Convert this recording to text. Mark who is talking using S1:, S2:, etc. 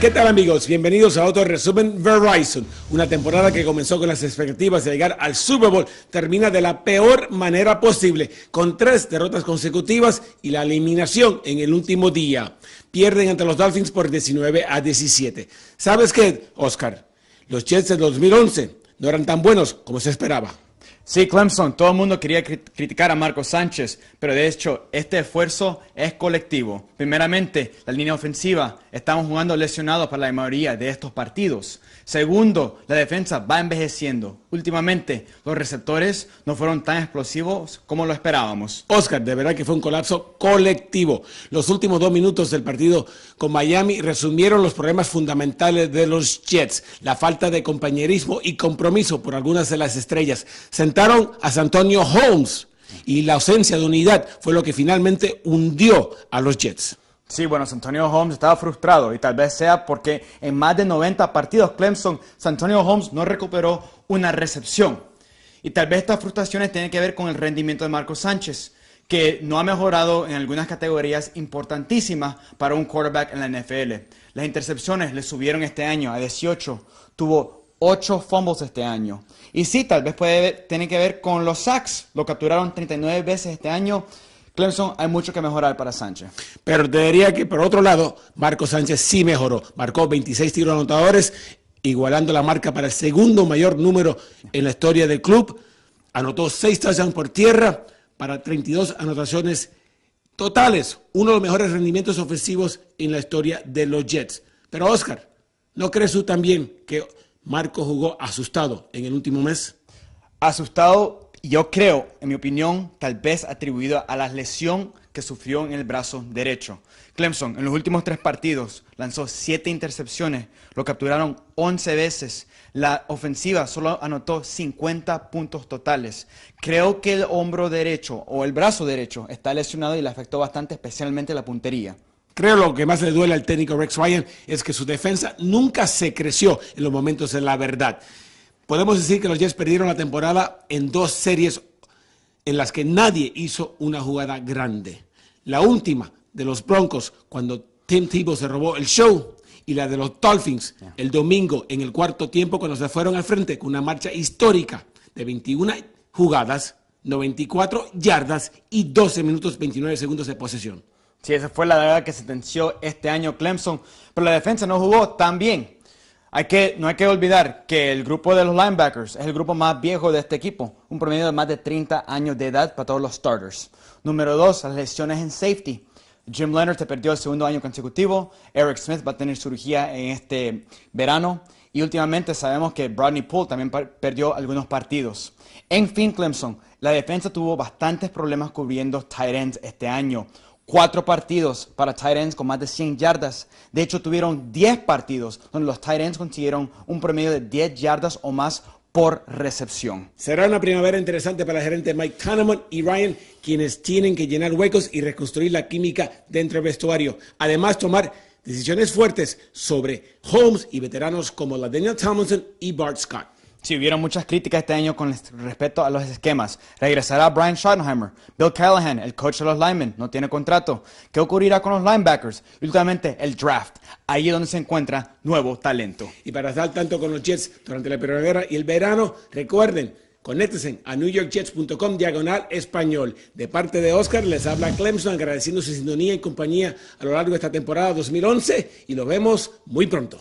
S1: ¿Qué tal amigos? Bienvenidos a otro resumen Verizon. Una temporada que comenzó con las expectativas de llegar al Super Bowl termina de la peor manera posible, con tres derrotas consecutivas y la eliminación en el último día. Pierden ante los Dolphins por 19 a 17. ¿Sabes qué, Oscar? Los Jets del 2011 no eran tan buenos como se esperaba.
S2: Sí, Clemson, todo el mundo quería criticar a Marcos Sánchez, pero de hecho este esfuerzo es colectivo. Primeramente, la línea ofensiva, estamos jugando lesionados para la mayoría de estos partidos. Segundo, la defensa va envejeciendo. Últimamente,
S1: los receptores no fueron tan explosivos como lo esperábamos. Oscar, de verdad que fue un colapso colectivo. Los últimos dos minutos del partido con Miami resumieron los problemas fundamentales de los Jets, la falta de compañerismo y compromiso por algunas de las estrellas. centrales a San Antonio Holmes y la ausencia de unidad fue lo que finalmente hundió a los Jets. Sí, bueno, San Antonio Holmes estaba frustrado y tal vez sea porque
S2: en más de 90 partidos Clemson, San Antonio Holmes no recuperó una recepción. Y tal vez estas frustraciones tienen que ver con el rendimiento de marco Sánchez, que no ha mejorado en algunas categorías importantísimas para un quarterback en la NFL. Las intercepciones le subieron este año a 18, tuvo 8 fumbles este año. Y sí, tal vez puede tener que ver con los sacks. Lo capturaron 39 veces este año. Clemson, hay mucho que
S1: mejorar para Sánchez. Pero te diría que, por otro lado, Marco Sánchez sí mejoró. Marcó 26 tiros anotadores, igualando la marca para el segundo mayor número en la historia del club. Anotó 6 touchdowns por tierra para 32 anotaciones totales. Uno de los mejores rendimientos ofensivos en la historia de los Jets. Pero, Oscar, ¿no crees tú también que Marco jugó asustado en el último mes.
S2: Asustado, yo creo, en mi opinión, tal vez atribuido a la lesión que sufrió en el brazo derecho. Clemson en los últimos tres partidos lanzó siete intercepciones, lo capturaron once veces. La ofensiva solo anotó 50 puntos totales. Creo que el hombro derecho o el brazo derecho está lesionado y le afectó
S1: bastante, especialmente la puntería. Creo lo que más le duele al técnico Rex Ryan es que su defensa nunca se creció en los momentos de la verdad. Podemos decir que los Jets perdieron la temporada en dos series en las que nadie hizo una jugada grande. La última de los Broncos cuando Tim Tebow se robó el show y la de los Dolphins el domingo en el cuarto tiempo cuando se fueron al frente con una marcha histórica de 21 jugadas, 94 yardas y 12 minutos 29 segundos de posesión. Sí, esa fue la verdad que sentenció este año Clemson, pero la defensa no jugó tan
S2: bien. no hay que olvidar que el grupo de los linebackers es el grupo más viejo de este equipo, un promedio de más de 30 años de edad para todos los starters. Número dos, las lesiones en safety. Jim Leonard se perdió el segundo año consecutivo, Eric Smith va a tener cirugía en este verano y últimamente sabemos que Rodney Poole también perdió algunos partidos. En fin, Clemson, la defensa tuvo bastantes problemas cubriendo tight ends este año cuatro partidos para tight con más de 100 yardas. De hecho, tuvieron 10 partidos
S1: donde los tight consiguieron un promedio de 10 yardas o más por recepción. Será una primavera interesante para el gerente Mike Tannemann y Ryan, quienes tienen que llenar huecos y reconstruir la química dentro del vestuario. Además, tomar decisiones fuertes sobre Holmes y veteranos como la Daniel Tomlinson y Bart Scott. Si hubieron muchas críticas este año con
S2: respecto a los esquemas. ¿Regresará Brian Schottenheimer? Bill Callahan, el coach de los linemen, no tiene contrato. ¿Qué ocurrirá con los linebackers? Y últimamente el draft. Ahí es donde se encuentra nuevo
S1: talento. Y para estar tanto con los Jets durante la guerra y el verano, recuerden, conéctense a newyorkjets.com diagonal español. De parte de Oscar, les habla Clemson agradeciendo su sintonía y compañía a lo largo de esta temporada 2011 y nos vemos muy pronto.